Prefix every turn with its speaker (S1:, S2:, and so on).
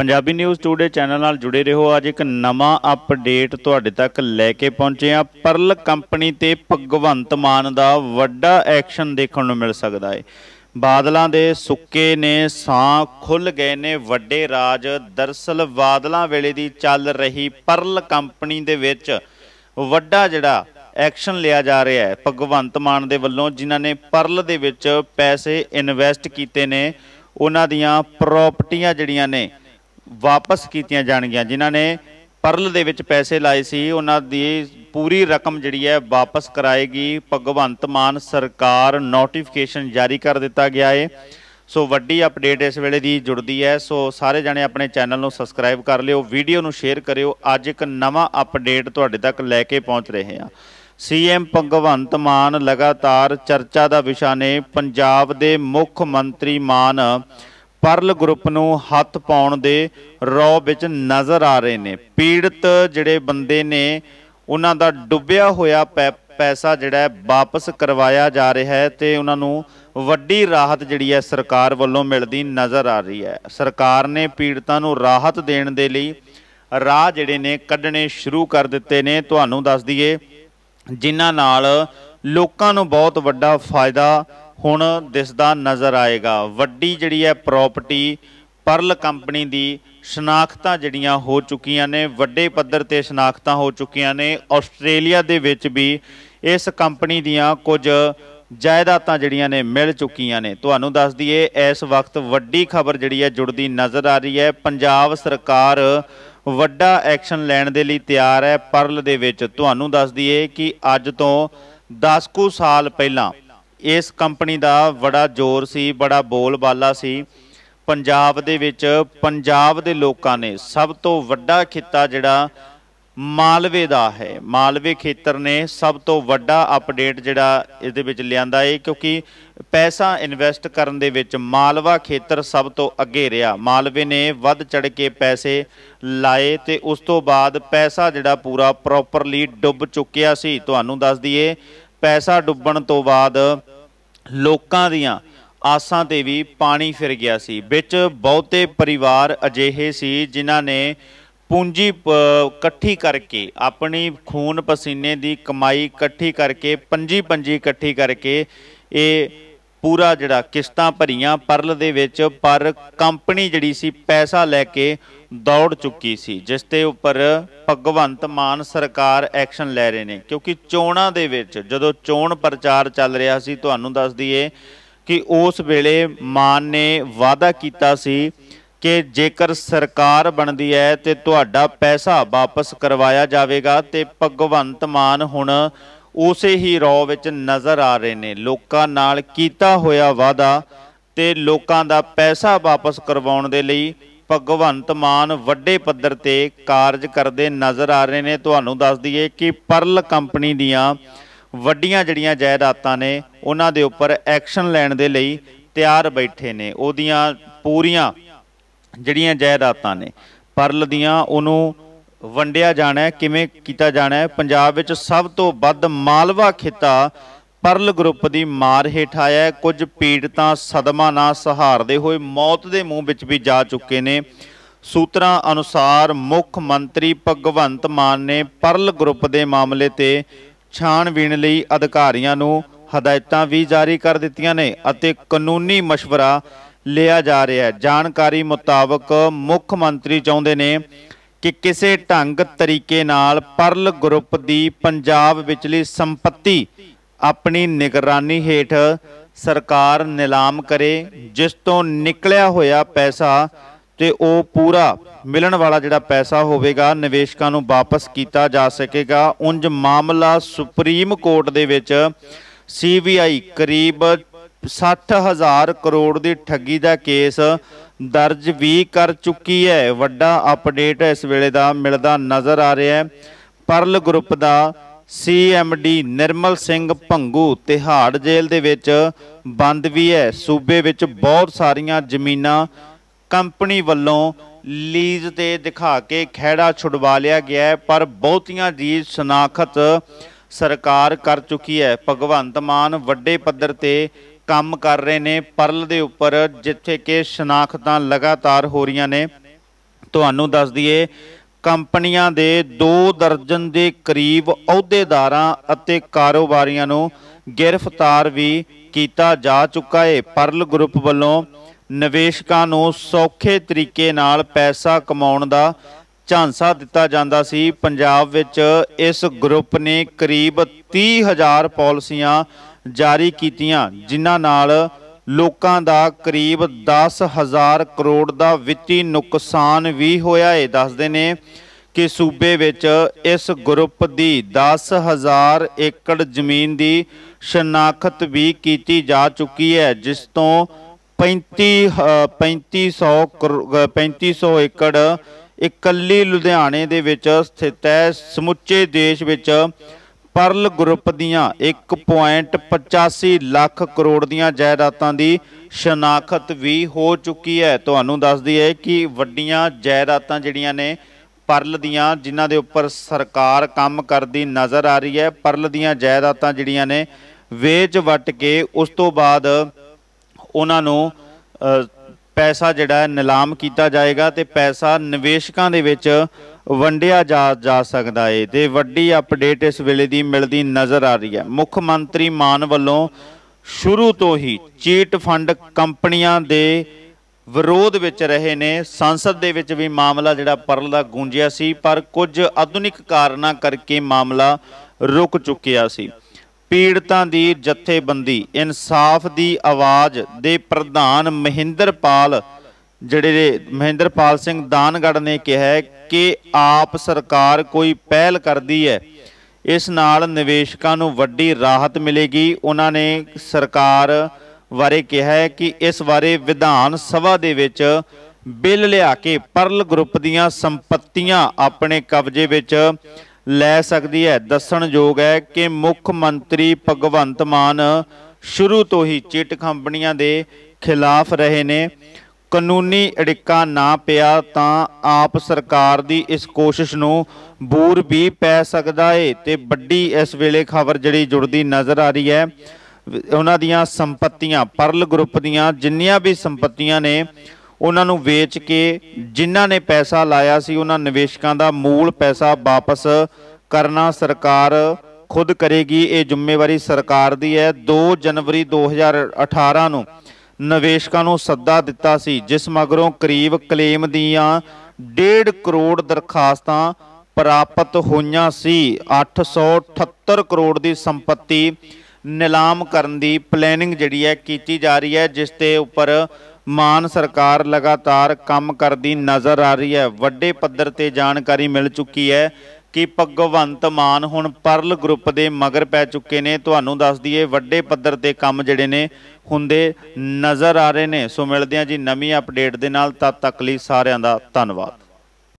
S1: Punjabi news today channel ਨਾਲ ਜੁੜੇ ਰਹੋ ਅੱਜ ਇੱਕ ਨਵਾਂ ਅਪਡੇਟ ਤੁਹਾਡੇ ਤੱਕ ਲੈ ਕੇ ਪਹੁੰਚੇ ਆ ਪਰਲ ਕੰਪਨੀ ਤੇ ਭਗਵੰਤ ਮਾਨ ਦਾ ਵੱਡਾ ਐਕਸ਼ਨ ਦੇਖਣ ਨੂੰ ਮਿਲ ਸਕਦਾ ਹੈ ਬਾਦਲਾਂ ਦੇ ਸੁੱਕੇ ਨੇ ਸਾਹ ਖੁੱਲ ਗਏ ਨੇ ਵੱਡੇ ਰਾਜ ਦਰਸਲ ਬਾਦਲਾਂ ਵੇਲੇ ਦੀ ਚੱਲ ਰਹੀ ਪਰਲ ਕੰਪਨੀ ਦੇ ਵਿੱਚ ਵੱਡਾ ਜਿਹੜਾ ਐਕਸ਼ਨ ਲਿਆ ਜਾ ਰਿਹਾ ਹੈ ਭਗਵੰਤ ਮਾਨ ਦੇ ਵੱਲੋਂ ਜਿਨ੍ਹਾਂ ਨੇ ਪਰਲ ਦੇ ਵਿੱਚ ਪੈਸੇ ਇਨਵੈਸਟ ਕੀਤੇ ਨੇ ਉਹਨਾਂ ਦੀਆਂ ਪ੍ਰਾਪਰਟੀਆਂ ਜਿਹੜੀਆਂ ਨੇ ਵਾਪਸ ਕੀਤੀਆਂ ਜਾਣਗੀਆਂ ਜਿਨ੍ਹਾਂ ਨੇ ਪਰਲ ਦੇ ਵਿੱਚ ਪੈਸੇ ਲਾਏ ਸੀ ਉਹਨਾਂ ਦੀ ਪੂਰੀ ਰਕਮ ਜਿਹੜੀ ਹੈ ਵਾਪਸ ਕਰਾਏਗੀ ਭਗਵੰਤ ਮਾਨ ਸਰਕਾਰ ਨੋਟੀਫਿਕੇਸ਼ਨ ਜਾਰੀ ਕਰ ਦਿੱਤਾ ਗਿਆ ਹੈ ਸੋ ਵੱਡੀ ਅਪਡੇਟ ਇਸ ਵੇਲੇ ਦੀ ਜੁੜਦੀ ਹੈ ਸੋ ਸਾਰੇ ਜਣੇ ਆਪਣੇ ਚੈਨਲ ਨੂੰ ਸਬਸਕ੍ਰਾਈਬ ਕਰ ਲਿਓ ਵੀਡੀਓ ਨੂੰ ਸ਼ੇਅਰ ਕਰਿਓ ਅੱਜ ਇੱਕ ਨਵਾਂ ਅਪਡੇਟ ਤੁਹਾਡੇ ਤੱਕ ਲੈ ਕੇ ਪਹੁੰਚ ਰਹੇ ਹਾਂ ਸੀਐਮ ਭਗਵੰਤ ਮਾਨ ਲਗਾਤਾਰ ਚਰਚਾ ਦਾ ਵਿਸ਼ਾ ਨੇ ਪੰਜਾਬ ਦੇ ਮੁੱਖ ਮੰਤਰੀ ਮਾਨ ਪਰਲ ਗਰੁੱਪ ਨੂੰ ਹੱਥ ਪਾਉਣ ਦੇ ਰੌ ਵਿੱਚ ਨਜ਼ਰ ਆ ਰਹੇ ਨੇ ਪੀੜਤ ਜਿਹੜੇ ਬੰਦੇ ਨੇ ਉਹਨਾਂ ਦਾ ਡੁੱਬਿਆ ਹੋਇਆ ਪੈਸਾ ਜਿਹੜਾ ਵਾਪਸ ਕਰਵਾਇਆ ਜਾ ਰਿਹਾ ਹੈ ਤੇ ਉਹਨਾਂ ਨੂੰ ਵੱਡੀ ਰਾਹਤ ਜਿਹੜੀ ਹੈ ਸਰਕਾਰ ਵੱਲੋਂ ਮਿਲਦੀ ਨਜ਼ਰ ਆ ਰਹੀ ਹੈ ਸਰਕਾਰ ਨੇ ਪੀੜਤਾਂ ਨੂੰ ਰਾਹਤ ਦੇਣ ਦੇ ਲਈ ਰਾਹ ਜਿਹੜੇ ਨੇ ਕੱਢਣੇ ਸ਼ੁਰੂ ਕਰ ਦਿੱਤੇ ਨੇ ਤੁਹਾਨੂੰ ਦੱਸ ਦਈਏ ਜਿਨ੍ਹਾਂ ਨਾਲ ਲੋਕਾਂ ਨੂੰ ਬਹੁਤ ਵੱਡਾ ਫਾਇਦਾ ਹੁਣ ਦਿਸਦਾ ਨਜ਼ਰ ਆਏਗਾ ਵੱਡੀ ਜਿਹੜੀ ਹੈ ਪ੍ਰਾਪਰਟੀ ਪਰਲ ਕੰਪਨੀ ਦੀ ਸ਼ਨਾਖਤਾਂ ਜਿਹੜੀਆਂ ਹੋ ਚੁੱਕੀਆਂ ਨੇ ਵੱਡੇ ਪੱਧਰ ਤੇ ਸ਼ਨਾਖਤਾਂ ਹੋ ਚੁੱਕੀਆਂ ਨੇ ਆਸਟ੍ਰੇਲੀਆ ਦੇ ਵਿੱਚ ਵੀ ਇਸ ਕੰਪਨੀ ਦੀਆਂ ਕੁਝ ਜਾਇਦਾਦਾਂ ਜਿਹੜੀਆਂ ਨੇ ਮਿਲ ਚੁੱਕੀਆਂ ਨੇ ਤੁਹਾਨੂੰ ਦੱਸ ਦਈਏ ਇਸ ਵਕਤ ਵੱਡੀ ਖਬਰ ਜਿਹੜੀ ਹੈ ਜੁੜਦੀ ਨਜ਼ਰ ਆ ਰਹੀ ਹੈ ਪੰਜਾਬ ਸਰਕਾਰ ਵੱਡਾ ਐਕਸ਼ਨ ਲੈਣ ਦੇ ਲਈ ਤਿਆਰ ਹੈ ਪਰਲ ਦੇ ਵਿੱਚ ਤੁਹਾਨੂੰ ਦੱਸ ਦਈਏ ਕਿ ਅੱਜ ਤੋਂ 10 ਕੁ ਸਾਲ ਪਹਿਲਾਂ ਇਸ ਕੰਪਨੀ ਦਾ ਬੜਾ ਜ਼ੋਰ ਸੀ ਬੜਾ ਬੋਲਬਾਲਾ ਸੀ ਪੰਜਾਬ ਦੇ ਵਿੱਚ ਪੰਜਾਬ ਦੇ ਲੋਕਾਂ ਨੇ ਸਭ ਤੋਂ ਵੱਡਾ ਖਿੱਤਾ ਜਿਹੜਾ ਮਾਲਵੇ ਦਾ ਹੈ ਮਾਲਵੇ ਖੇਤਰ ਨੇ ਸਭ ਤੋਂ ਵੱਡਾ ਅਪਡੇਟ ਜਿਹੜਾ ਇਸ ਦੇ ਵਿੱਚ ਲਿਆਂਦਾ ਹੈ ਕਿਉਂਕਿ ਪੈਸਾ ਇਨਵੈਸਟ ਕਰਨ ਦੇ ਵਿੱਚ ਮਾਲਵਾ ਖੇਤਰ ਸਭ ਤੋਂ ਅੱਗੇ ਰਿਹਾ ਮਾਲਵੇ ਨੇ ਵੱਧ ਚੜ ਕੇ ਪੈਸੇ ਲਾਏ ਤੇ ਉਸ ਤੋਂ ਬਾਅਦ ਪੈਸਾ ਜਿਹੜਾ ਪੂਰਾ ਪ੍ਰੋਪਰਲੀ ਡੁੱਬ ਚੁੱਕਿਆ ਸੀ ਤੁਹਾਨੂੰ ਦੱਸ ਦਈਏ ਪੈਸਾ ਡੁੱਬਣ ਤੋਂ ਬਾਅਦ ਲੋਕਾਂ ਦੀਆਂ ਆਸਾਂ ਤੇ ਵੀ ਪਾਣੀ ਫਿਰ ਗਿਆ ਸੀ ਵਿੱਚ ਬਹੁਤੇ ਪਰਿਵਾਰ ਅਜਿਹੇ ਸੀ ਜਿਨ੍ਹਾਂ ਨੇ ਪੂੰਜੀ ਇਕੱਠੀ ਕਰਕੇ ਆਪਣੀ ਖੂਨ ਪਸੀਨੇ ਦੀ ਕਮਾਈ ਇਕੱਠੀ ਕਰਕੇ ਪੰਜੀ ਪੰਜੀ ਇਕੱਠੀ ਕਰਕੇ ਇਹ ਪੂਰਾ ਜਿਹੜਾ ਕਿਸ਼ਤਾਂ ਭਰੀਆਂ ਪਰਲ ਦੇ ਵਿੱਚ ਪਰ ਕੰਪਨੀ ਜਿਹੜੀ ਸੀ ਪੈਸਾ ਲੈ ਕੇ ਦੌੜ ਚੁੱਕੀ ਸੀ ਜਿਸ ਤੇ ਉੱਪਰ ਭਗਵੰਤ ਮਾਨ ਸਰਕਾਰ ਐਕਸ਼ਨ ਲੈ ਰਹੇ ਨੇ ਕਿਉਂਕਿ ਚੋਣਾਂ ਦੇ ਵਿੱਚ ਜਦੋਂ ਚੋਣ ਪ੍ਰਚਾਰ ਚੱਲ ਰਿਹਾ ਸੀ ਤੁਹਾਨੂੰ ਦੱਸ ਦਈਏ ਕਿ ਉਸ ਵੇਲੇ ਮਾਨ ਨੇ ਵਾਅਦਾ ਕੀਤਾ ਸੀ ਕਿ ਜੇਕਰ ਸਰਕਾਰ ਬਣਦੀ ਹੈ ਤੇ ਤੁਹਾਡਾ ਪੈਸਾ ਵਾਪਸ ਕਰਵਾਇਆ ਜਾਵੇਗਾ ਤੇ ਭਗਵੰਤ ਮਾਨ ਹੁਣ ਉਸੇ ਹੀ ਰੌ ਵਿੱਚ ਨਜ਼ਰ ਆ ਰਹੇ ਨੇ ਲੋਕਾਂ ਨਾਲ ਕੀਤਾ ਹੋਇਆ ਵਾਦਾ ਤੇ ਲੋਕਾਂ ਦਾ ਪੈਸਾ ਵਾਪਸ ਕਰਵਾਉਣ ਦੇ ਲਈ ਭਗਵੰਤ ਮਾਨ ਵੱਡੇ ਪੱਧਰ ਤੇ ਕਾਰਜ ਕਰਦੇ ਨਜ਼ਰ ਆ ਰਹੇ ਨੇ ਤੁਹਾਨੂੰ ਦੱਸ ਦਈਏ ਕਿ ਪਰਲ ਕੰਪਨੀ ਦੀਆਂ ਵੱਡੀਆਂ ਜਿਹੜੀਆਂ ਜਾਇਦਾਦਾਂ ਨੇ ਉਹਨਾਂ ਦੇ ਉੱਪਰ ਐਕਸ਼ਨ ਲੈਣ ਦੇ ਲਈ ਤਿਆਰ ਬੈਠੇ ਨੇ ਉਹਦੀਆਂ ਪੂਰੀਆਂ ਜਿਹੜੀਆਂ ਜਾਇਦਾਦਾਂ ਨੇ ਪਰਲ ਦੀਆਂ ਉਹਨੂੰ ਵੰਡਿਆ ਜਾਣਾ ਹੈ ਕਿਵੇਂ ਕੀਤਾ ਜਾਣਾ ਹੈ ਪੰਜਾਬ ਵਿੱਚ ਸਭ ਤੋਂ ਵੱਧ ਮਾਲਵਾ ਖੇਤਾ ਪਰਲ ਗਰੁੱਪ ਦੀ ਮਾਰ ਹੇਠ ਆਇਆ ਹੈ ਕੁਝ ਪੀੜਤਾਂ ਸਦਮਾ ਨਾ ਸਹਾਰਦੇ ਹੋਏ ਮੌਤ ਦੇ ਮੂੰਹ ਵਿੱਚ ਵੀ ਜਾ ਚੁੱਕੇ ਨੇ ਸੂਤਰਾਂ ਅਨੁਸਾਰ ਮੁੱਖ ਮੰਤਰੀ ਭਗਵੰਤ ਮਾਨ ਨੇ ਪਰਲ ਗਰੁੱਪ ਦੇ ਮਾਮਲੇ ਤੇ ਛਾਣਬੀਣ ਲਈ ਅਧਿਕਾਰੀਆਂ ਨੂੰ ਹਦਾਇਤਾਂ ਵੀ ਜਾਰੀ ਕਰ ਦਿੱਤੀਆਂ ਨੇ ਅਤੇ ਕਾਨੂੰਨੀ مشਵਰਾ ਲਿਆ ਜਾ ਰਿਹਾ ਹੈ ਜਾਣਕਾਰੀ ਮੁਤਾਬਕ ਮੁੱਖ ਮੰਤਰੀ ਚਾਹੁੰਦੇ ਨੇ ਕਿ ਕਿਸੇ ਢੰਗ ਤਰੀਕੇ ਨਾਲ ਪਰਲ ਗਰੁੱਪ ਦੀ ਪੰਜਾਬ ਵਿਚਲੀ ਸੰਪਤੀ ਆਪਣੀ ਨਿਗਰਾਨੀ ਹੇਠ ਸਰਕਾਰ ਨਿਲਾਮ ਕਰੇ ਜਿਸ ਤੋਂ ਨਿਕਲਿਆ ਹੋਇਆ ਪੈਸਾ ਤੇ ਉਹ ਪੂਰਾ ਮਿਲਣ ਵਾਲਾ ਜਿਹੜਾ ਪੈਸਾ ਹੋਵੇਗਾ ਨਿਵੇਸ਼ਕਾਂ ਨੂੰ ਵਾਪਸ ਕੀਤਾ ਜਾ ਸਕੇਗਾ ਉੰਜ ਮਾਮਲਾ ਸੁਪਰੀਮ ਕੋਰਟ ਦੇ ਵਿੱਚ ਸੀਬੀਆਈ ਕਰੀਬ 60000 ਕਰੋੜ ਦੀ ਠੱਗੀ ਦਾ ਕੇਸ ਦਰਜ ਵੀ ਕਰ ਚੁੱਕੀ ਹੈ ਵੱਡਾ ਅਪਡੇਟ ਇਸ ਵੇਲੇ ਦਾ ਮਿਲਦਾ ਨਜ਼ਰ ਆ ਰਿਹਾ ਹੈ ਪਰਲ ਗਰੁੱਪ ਦਾ ਸੀਐਮਡੀ ਨਿਰਮਲ ਸਿੰਘ ਭੰਗੂ ਤਿਹਾੜ ਜੇਲ੍ਹ ਦੇ ਵਿੱਚ ਬੰਦ ਵੀ ਹੈ ਸੂਬੇ ਵਿੱਚ ਬਹੁਤ ਸਾਰੀਆਂ ਜ਼ਮੀਨਾਂ ਕੰਪਨੀ ਵੱਲੋਂ ਲੀਜ਼ ਤੇ ਦਿਖਾ ਕੇ ਖਹਿੜਾ ਛੁਡਵਾ ਲਿਆ ਗਿਆ ਹੈ ਪਰ ਬਹੁਤੀਆਂ ਦੀ ਸਨਾਖਤ ਸਰਕਾਰ ਕਰ ਚੁੱਕੀ ਹੈ ਭਗਵੰਤ ਮਾਨ ਵੱਡੇ ਪੱਧਰ ਤੇ ਕੰਮ ਕਰ ਰਹੇ ਨੇ ਪਰਲ ਦੇ ਉੱਪਰ ਜਿੱਥੇ ਕਿ ਸ਼ਨਾਖਤਾਂ ਲਗਾਤਾਰ ਹੋ ਰਹੀਆਂ ਨੇ ਤੁਹਾਨੂੰ ਦੱਸ ਦਈਏ ਕੰਪਨੀਆਂ ਦੇ 2 ਦਰਜਨ ਦੇ ਕਰੀਬ ਅਹੁਦੇਦਾਰਾਂ ਅਤੇ ਕਾਰੋਬਾਰੀਆਂ ਨੂੰ ਗ੍ਰਿਫਤਾਰ ਵੀ ਕੀਤਾ ਜਾ ਚੁੱਕਾ ਹੈ ਪਰਲ ਗਰੁੱਪ ਵੱਲੋਂ ਨਿਵੇਸ਼ਕਾਂ ਨੂੰ ਸੌਖੇ ਤਰੀਕੇ ਨਾਲ ਪੈਸਾ ਕਮਾਉਣ ਦਾ ਝਾਂਸਾ ਦਿੱਤਾ ਜਾਂਦਾ ਸੀ ਪੰਜਾਬ ਵਿੱਚ ਇਸ ਗਰੁੱਪ ਨੇ ਕਰੀਬ 30000 ਪਾਲਿਸੀਆਂ ਜਾਰੀ ਕੀਤੀਆਂ ਜਿਨ੍ਹਾਂ ਨਾਲ ਲੋਕਾਂ ਦਾ ਕਰੀਬ 10000 ਕਰੋੜ ਦਾ ਵਿੱਤੀ ਨੁਕਸਾਨ ਵੀ ਹੋਇਆ ਹੈ ਦੱਸਦੇ ਨੇ ਕਿ ਸੂਬੇ ਵਿੱਚ ਇਸ ਗਰੁੱਪ ਦੀ 10000 ਏਕੜ ਜ਼ਮੀਨ ਦੀ ਸ਼ਨਾਖਤ ਵੀ ਕੀਤੀ ਜਾ ਚੁੱਕੀ ਹੈ ਜਿਸ ਤੋਂ 35 3500 3500 ਏਕੜ ਇਕੱਲੀ ਲੁਧਿਆਣੇ ਦੇ ਵਿੱਚ ਸਥਿਤ ਹੈ ਸਮੁੱਚੇ ਦੇਸ਼ ਵਿੱਚ ਪਰਲ ਗਰੁੱਪ ਦੀਆਂ 1.85 ਲੱਖ ਕਰੋੜ ਦੀਆਂ ਜਾਇਦਾਦਾਂ ਦੀ ਸ਼ਨਾਖਤ ਵੀ ਹੋ ਚੁੱਕੀ ਹੈ ਤੁਹਾਨੂੰ ਦੱਸ ਦਈਏ ਕਿ ਵੱਡੀਆਂ ਜਾਇਦਾਦਾਂ ਜਿਹੜੀਆਂ ਨੇ ਪਰਲ ਦੀਆਂ ਜਿਨ੍ਹਾਂ ਦੇ ਉੱਪਰ ਸਰਕਾਰ ਕੰਮ ਕਰਦੀ ਨਜ਼ਰ ਆ ਰਹੀ ਹੈ ਪਰਲ ਦੀਆਂ ਜਾਇਦਾਦਾਂ ਜਿਹੜੀਆਂ ਨੇ ਵੇਚ ਵਟ ਕੇ ਉਸ ਤੋਂ ਬਾਅਦ ਉਹਨਾਂ ਨੂੰ ਪੈਸਾ ਜਿਹੜਾ ਨਿਲਾਮ ਕੀਤਾ ਜਾਏਗਾ ਤੇ ਪੈਸਾ ਨਿਵੇਸ਼ਕਾਂ ਦੇ ਵਿੱਚ ਵੰਡਿਆ ਜਾ ਜਾ ਸਕਦਾ ਏ ਤੇ ਵੱਡੀ ਅਪਡੇਟ ਇਸ ਵੇਲੇ ਦੀ ਮਿਲਦੀ ਨਜ਼ਰ ਆ ਰਹੀ ਹੈ ਮੁੱਖ ਮੰਤਰੀ ਮਾਨ ਵੱਲੋਂ ਸ਼ੁਰੂ ਤੋਂ ਹੀ ਚੀਟ ਫੰਡ ਕੰਪਨੀਆਂ ਦੇ ਵਿਰੋਧ ਵਿੱਚ ਰਹੇ ਨੇ ਸੰਸਦ ਦੇ ਵਿੱਚ ਵੀ ਮਾਮਲਾ ਜਿਹੜਾ ਪਰਲ ਦਾ ਗੂੰਜਿਆ ਸੀ ਪਰ ਕੁਝ ਆਧੁਨਿਕ ਕਾਰਨਾਂ ਕਰਕੇ ਮਾਮਲਾ ਰੁਕ ਚੁੱਕਿਆ ਸੀ ਪੀੜਤਾਂ ਦੀ ਜਥੇਬੰਦੀ ਇਨਸਾਫ ਦੀ ਆਵਾਜ਼ ਦੇ ਪ੍ਰਧਾਨ ਮਹਿੰਦਰਪਾਲ ਪਾਲ ਜਿਹੜੇ ਮਹਿੰਦਰਪਾਲ ਸਿੰਘ ਦਾਨਗੜ ਨੇ ਕਿਹਾ ਕਿ ਆਪ ਸਰਕਾਰ ਕੋਈ ਪਹਿਲ ਕਰਦੀ ਹੈ ਇਸ ਨਾਲ ਨਿਵੇਸ਼ਕਾਂ ਨੂੰ ਵੱਡੀ ਰਾਹਤ ਮਿਲੇਗੀ ਉਹਨਾਂ ਨੇ ਸਰਕਾਰ ਬਾਰੇ ਕਿਹਾ ਕਿ ਇਸ ਬਾਰੇ ਵਿਧਾਨ ਸਭਾ ਦੇ ਵਿੱਚ ਬਿੱਲ ਲਿਆ ਕੇ ਪਰਲ ਗਰੁੱਪ ਦੀਆਂ ਸੰਪਤੀਆਂ ਆਪਣੇ ਕਬਜ਼ੇ ਵਿੱਚ ਲੈ ਸਕਦੀ ਹੈ ਦੱਸਣਯੋਗ ਹੈ ਕਿ ਮੁੱਖ ਮੰਤਰੀ ਭਗਵੰਤ ਮਾਨ ਸ਼ੁਰੂ ਤੋਂ ਹੀ ਚਿੱਟ ਕੰਪਨੀਆਂ ਦੇ ਖਿਲਾਫ ਰਹੇ ਨੇ ਕਾਨੂੰਨੀ ਅੜਿੱਕਾ ਨਾ ਪਿਆ ਤਾਂ ਆਪ ਸਰਕਾਰ ਦੀ ਇਸ ਕੋਸ਼ਿਸ਼ ਨੂੰ ਬੂਰ ਵੀ ਪੈ ਸਕਦਾ ਏ ਤੇ ਵੱਡੀ ਇਸ ਵੇਲੇ ਖਬਰ ਜਿਹੜੀ ਜੁੜਦੀ ਨਜ਼ਰ ਆ ਰਹੀ ਹੈ ਉਹਨਾਂ ਦੀਆਂ ਸੰਪਤੀਆਂ ਪਰਲ ਗਰੁੱਪ ਦੀਆਂ ਜਿੰਨੀਆਂ ਵੀ ਸੰਪਤੀਆਂ ਨੇ ਉਹਨਾਂ ਨੂੰ ਵੇਚ ਕੇ ਜਿਨ੍ਹਾਂ ਨੇ ਪੈਸਾ ਲਾਇਆ ਸੀ ਉਹਨਾਂ ਨਿਵੇਸ਼ਕਾਂ ਦਾ ਮੂਲ ਪੈਸਾ ਵਾਪਸ ਕਰਨਾ ਸਰਕਾਰ ਖੁਦ ਕਰੇਗੀ ਇਹ ਜ਼ਿੰਮੇਵਾਰੀ ਸਰਕਾਰ ਦੀ ਹੈ 2 ਜਨਵਰੀ 2018 ਨੂੰ ਨਿਵੇਸ਼ਕਾਂ ਨੂੰ ਸੱਦਾ ਦਿੱਤਾ ਸੀ ਜਿਸ ਮਗਰੋਂ ਕਰੀਬ ਕਲੇਮ ਦੀਆਂ 1.5 ਕਰੋੜ ਦਰਖਾਸਤਾਂ ਪ੍ਰਾਪਤ ਹੋਈਆਂ ਸੀ 878 ਕਰੋੜ ਦੀ ਸੰਪਤੀ ਨਿਲਾਮ ਕਰਨ ਦੀ ਪਲੈਨਿੰਗ ਜਿਹੜੀ ਹੈ ਕੀਤੀ ਜਾ ਰਹੀ ਹੈ ਜਿਸ ਤੇ ਉੱਪਰ ਮਾਨ ਸਰਕਾਰ ਲਗਾਤਾਰ ਕੰਮ ਕਰਦੀ ਨਜ਼ਰ ਆ ਰਹੀ ਹੈ ਵੱਡੇ ਪੱਧਰ ਤੇ ਜਾਣਕਾਰੀ ਮਿਲ ਚੁੱਕੀ ਹੈ ਕਿ ਭਗਵੰਤ ਮਾਨ ਹੁਣ ਪਰਲ ਗਰੁੱਪ ਦੇ ਮਗਰ ਪੈ ਚੁੱਕੇ ਨੇ ਤੁਹਾਨੂੰ ਦੱਸ ਦਈਏ ਵੱਡੇ ਪੱਧਰ ਤੇ ਕੰਮ ਜਿਹੜੇ ਨੇ ਹੁੰਦੇ ਨਜ਼ਰ ਆ ਰਹੇ ਨੇ ਸੋ ਮਿਲਦੇ ਆ ਜੀ ਨਵੀਂ ਅਪਡੇਟ ਦੇ ਨਾਲ ਤਦ ਤੱਕ ਲਈ ਸਾਰਿਆਂ ਦਾ ਧੰਨਵਾਦ